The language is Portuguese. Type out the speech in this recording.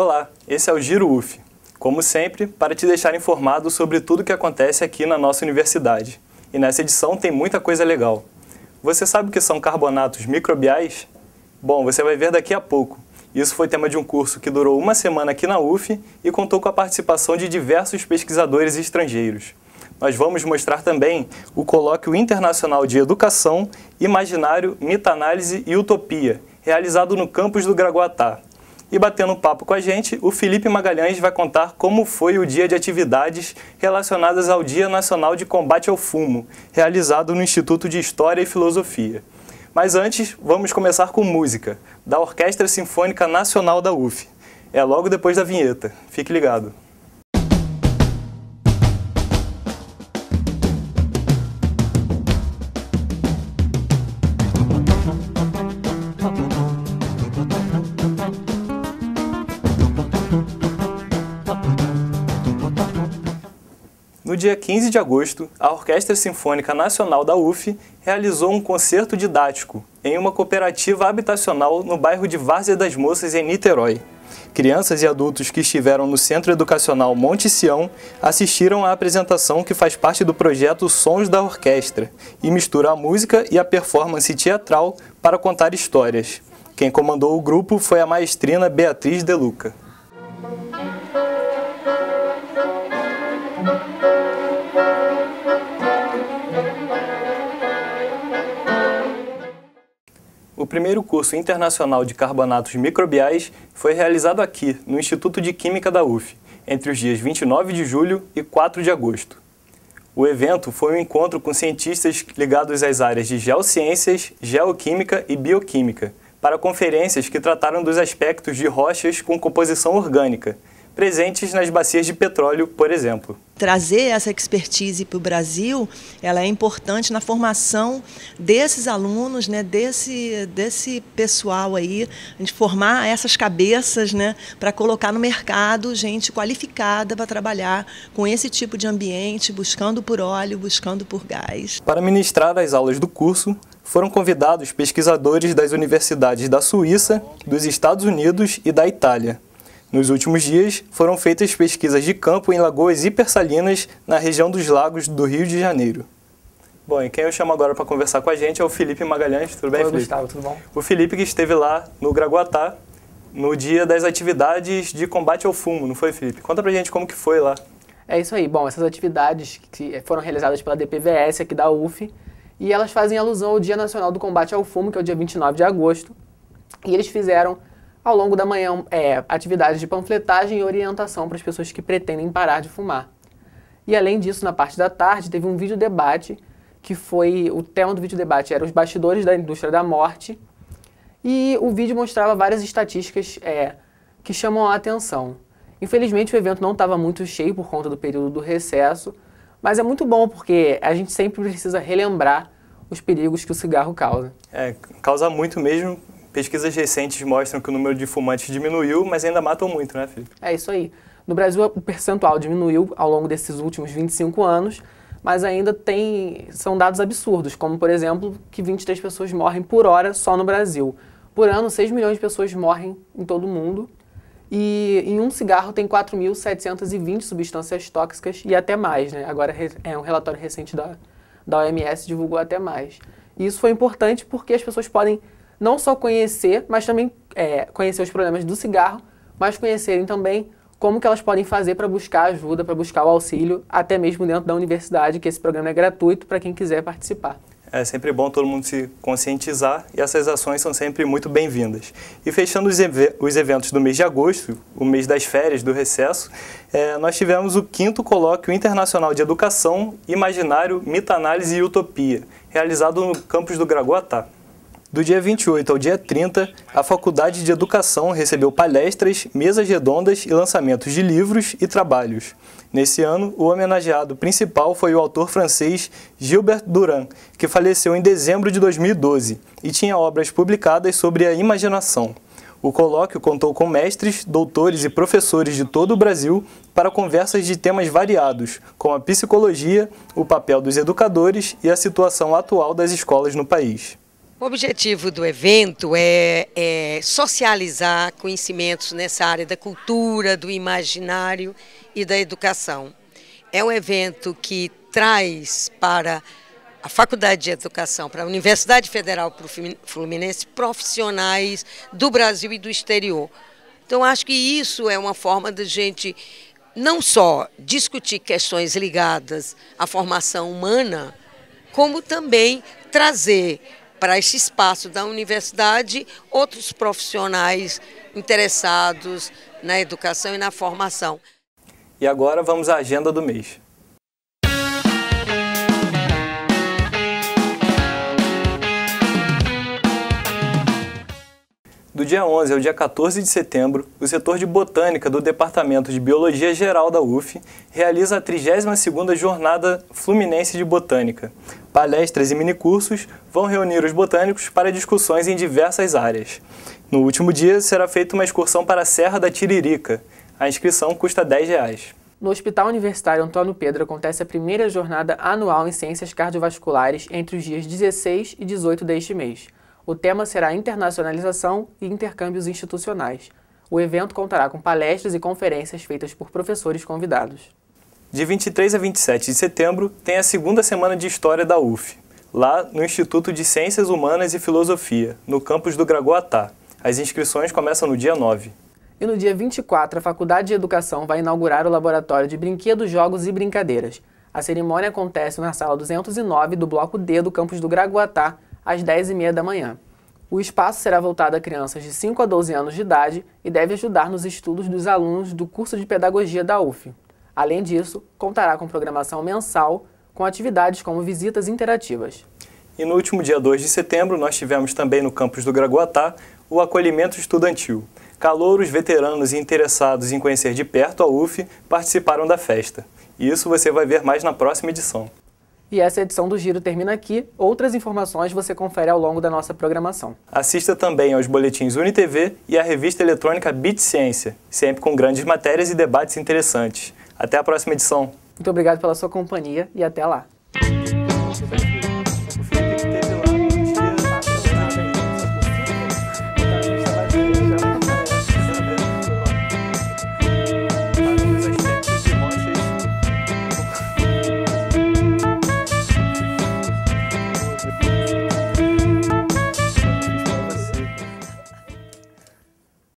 Olá, esse é o Giro UF, como sempre, para te deixar informado sobre tudo o que acontece aqui na nossa universidade. E nessa edição tem muita coisa legal. Você sabe o que são carbonatos microbiais? Bom, você vai ver daqui a pouco. Isso foi tema de um curso que durou uma semana aqui na UF e contou com a participação de diversos pesquisadores estrangeiros. Nós vamos mostrar também o Colóquio Internacional de Educação, Imaginário, Mita-Análise e Utopia, realizado no campus do Graguatá. E batendo um papo com a gente, o Felipe Magalhães vai contar como foi o dia de atividades relacionadas ao Dia Nacional de Combate ao Fumo, realizado no Instituto de História e Filosofia. Mas antes, vamos começar com música, da Orquestra Sinfônica Nacional da UF. É logo depois da vinheta. Fique ligado. dia 15 de agosto, a Orquestra Sinfônica Nacional da UF realizou um concerto didático em uma cooperativa habitacional no bairro de Várzea das Moças, em Niterói. Crianças e adultos que estiveram no Centro Educacional Monte Sião assistiram à apresentação que faz parte do projeto Sons da Orquestra e mistura a música e a performance teatral para contar histórias. Quem comandou o grupo foi a maestrina Beatriz De Luca. primeiro curso internacional de carbonatos microbiais foi realizado aqui, no Instituto de Química da UF, entre os dias 29 de julho e 4 de agosto. O evento foi um encontro com cientistas ligados às áreas de geociências, geoquímica e bioquímica, para conferências que trataram dos aspectos de rochas com composição orgânica presentes nas bacias de petróleo, por exemplo. Trazer essa expertise para o Brasil, ela é importante na formação desses alunos, né, desse, desse pessoal aí, de formar essas cabeças né, para colocar no mercado gente qualificada para trabalhar com esse tipo de ambiente, buscando por óleo, buscando por gás. Para ministrar as aulas do curso, foram convidados pesquisadores das universidades da Suíça, dos Estados Unidos e da Itália. Nos últimos dias, foram feitas pesquisas de campo em lagoas hipersalinas na região dos lagos do Rio de Janeiro. Bom, e quem eu chamo agora para conversar com a gente é o Felipe Magalhães. Tudo bem, Oi, Felipe? Gustavo, tudo bom? O Felipe que esteve lá no Graguatá no dia das atividades de combate ao fumo, não foi, Felipe? Conta pra gente como que foi lá. É isso aí. Bom, essas atividades que foram realizadas pela DPVS aqui da UF e elas fazem alusão ao Dia Nacional do Combate ao Fumo, que é o dia 29 de agosto. E eles fizeram ao longo da manhã, é, atividades de panfletagem e orientação para as pessoas que pretendem parar de fumar. E além disso, na parte da tarde, teve um vídeo debate que foi o tema do vídeo debate era os bastidores da indústria da morte. E o vídeo mostrava várias estatísticas é, que chamam a atenção. Infelizmente, o evento não estava muito cheio por conta do período do recesso, mas é muito bom porque a gente sempre precisa relembrar os perigos que o cigarro causa. É, causa muito mesmo, Pesquisas recentes mostram que o número de fumantes diminuiu, mas ainda matam muito, né, Felipe? É isso aí. No Brasil, o percentual diminuiu ao longo desses últimos 25 anos, mas ainda tem são dados absurdos, como, por exemplo, que 23 pessoas morrem por hora só no Brasil. Por ano, 6 milhões de pessoas morrem em todo o mundo. E em um cigarro tem 4.720 substâncias tóxicas e até mais, né? Agora é um relatório recente da, da OMS divulgou até mais. E isso foi importante porque as pessoas podem não só conhecer, mas também é, conhecer os problemas do cigarro, mas conhecerem também como que elas podem fazer para buscar ajuda, para buscar o auxílio, até mesmo dentro da universidade, que esse programa é gratuito para quem quiser participar. É sempre bom todo mundo se conscientizar e essas ações são sempre muito bem-vindas. E fechando os, ev os, eventos do mês de agosto, o mês das férias, do recesso, é, nós tivemos o quinto Colóquio Internacional de Educação, Imaginário, Mita-Análise e Utopia, realizado no campus do Gragoatá. Do dia 28 ao dia 30, a Faculdade de Educação recebeu palestras, mesas redondas e lançamentos de livros e trabalhos. Nesse ano, o homenageado principal foi o autor francês Gilbert Durand, que faleceu em dezembro de 2012 e tinha obras publicadas sobre a imaginação. O colóquio contou com mestres, doutores e professores de todo o Brasil para conversas de temas variados, como a psicologia, o papel dos educadores e a situação atual das escolas no país. O objetivo do evento é, é, socializar conhecimentos nessa área da cultura, do imaginário e da educação. É um evento que traz para a Faculdade de Educação, para a Universidade Federal Fluminense, profissionais do Brasil e do exterior. Então, acho que isso é uma forma da gente não só discutir questões ligadas à formação humana, como também trazer para esse espaço da universidade outros profissionais interessados na educação e na formação. E agora vamos à agenda do mês. Do dia 11 ao dia 14 de setembro, o setor de botânica do Departamento de Biologia Geral da UF realiza a 32ª Jornada Fluminense de Botânica, palestras e minicursos vão reunir os botânicos para discussões em diversas áreas. No último dia, será feita uma excursão para a Serra da Tiririca. A inscrição custa R$ 10,00. No Hospital Universitário Antônio Pedro acontece a primeira jornada anual em ciências cardiovasculares entre os dias 16 e 18 deste mês. O tema será internacionalização e intercâmbios institucionais. O evento contará com palestras e conferências feitas por professores convidados. De 23 a 27 de setembro tem a segunda semana de História da UF, lá no Instituto de Ciências Humanas e Filosofia, no campus do Gragoatá. As inscrições começam no dia 9. E no dia 24, a Faculdade de Educação vai inaugurar o Laboratório de Brinquedos, Jogos e Brincadeiras. A cerimônia acontece na sala 209 do Bloco D do campus do Gragoatá, às 10h30 da manhã. O espaço será voltado a crianças de 5 a 12 anos de idade e deve ajudar nos estudos dos alunos do curso de Pedagogia da UF. Além disso, contará com programação mensal, com atividades como visitas interativas. E no último dia 2 de setembro, nós tivemos também no campus do Graguatá o acolhimento estudantil. Calouros, veteranos e interessados em conhecer de perto a UF participaram da festa. E isso você vai ver mais na próxima edição. E essa edição do Giro termina aqui. Outras informações você confere ao longo da nossa programação. Assista também aos boletins UniTV e à revista eletrônica Bit Ciência, sempre com grandes matérias e debates interessantes. Até a próxima edição. Muito obrigado pela sua companhia e até lá.